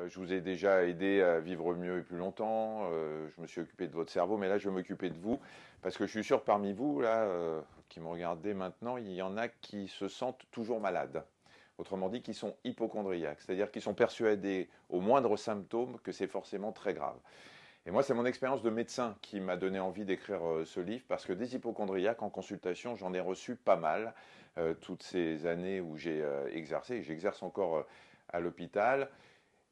Euh, je vous ai déjà aidé à vivre mieux et plus longtemps. Euh, je me suis occupé de votre cerveau, mais là, je vais m'occuper de vous. Parce que je suis sûr, parmi vous, là, euh, qui me regardez maintenant, il y en a qui se sentent toujours malades. Autrement dit, qui sont hypochondriaques, c'est-à-dire qui sont persuadés au moindre symptôme que c'est forcément très grave. Et moi, c'est mon expérience de médecin qui m'a donné envie d'écrire ce livre, parce que des hypochondriaques en consultation, j'en ai reçu pas mal toutes ces années où j'ai exercé, et j'exerce encore à l'hôpital.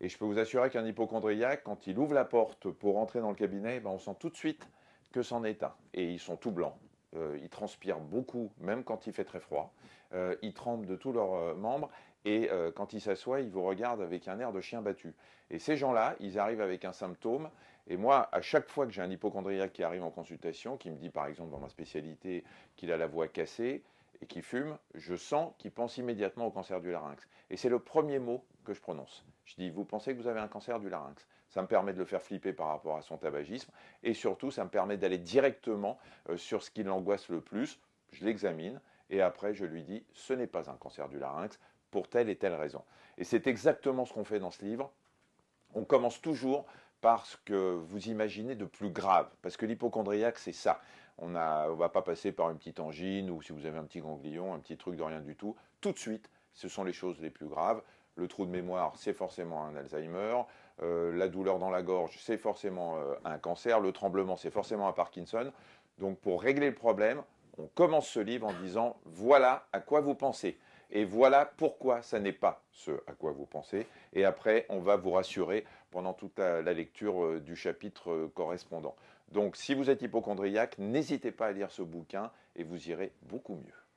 Et je peux vous assurer qu'un hypochondriaque, quand il ouvre la porte pour entrer dans le cabinet, ben, on sent tout de suite que c'en est un. Et ils sont tout blancs. Euh, ils transpirent beaucoup, même quand il fait très froid. Euh, ils tremblent de tous leurs euh, membres. Et quand ils s'assoient, ils vous regardent avec un air de chien battu. Et ces gens-là, ils arrivent avec un symptôme. Et moi, à chaque fois que j'ai un hypochondriaque qui arrive en consultation, qui me dit par exemple dans ma spécialité qu'il a la voix cassée, et qui fume, je sens qu'il pense immédiatement au cancer du larynx. Et c'est le premier mot que je prononce. Je dis, vous pensez que vous avez un cancer du larynx Ça me permet de le faire flipper par rapport à son tabagisme, et surtout, ça me permet d'aller directement euh, sur ce qui l'angoisse le plus. Je l'examine, et après, je lui dis, ce n'est pas un cancer du larynx pour telle et telle raison. Et c'est exactement ce qu'on fait dans ce livre. On commence toujours parce que vous imaginez de plus grave. Parce que l'hypochondriaque, c'est ça. On ne va pas passer par une petite angine ou si vous avez un petit ganglion, un petit truc de rien du tout. Tout de suite, ce sont les choses les plus graves. Le trou de mémoire, c'est forcément un Alzheimer. Euh, la douleur dans la gorge, c'est forcément euh, un cancer. Le tremblement, c'est forcément un Parkinson. Donc pour régler le problème, on commence ce livre en disant voilà à quoi vous pensez. Et voilà pourquoi ça n'est pas ce à quoi vous pensez. Et après, on va vous rassurer pendant toute la, lecture euh, du chapitre euh, correspondant. Donc si vous êtes hypochondriaque, n'hésitez pas à lire ce bouquin et vous irez beaucoup mieux.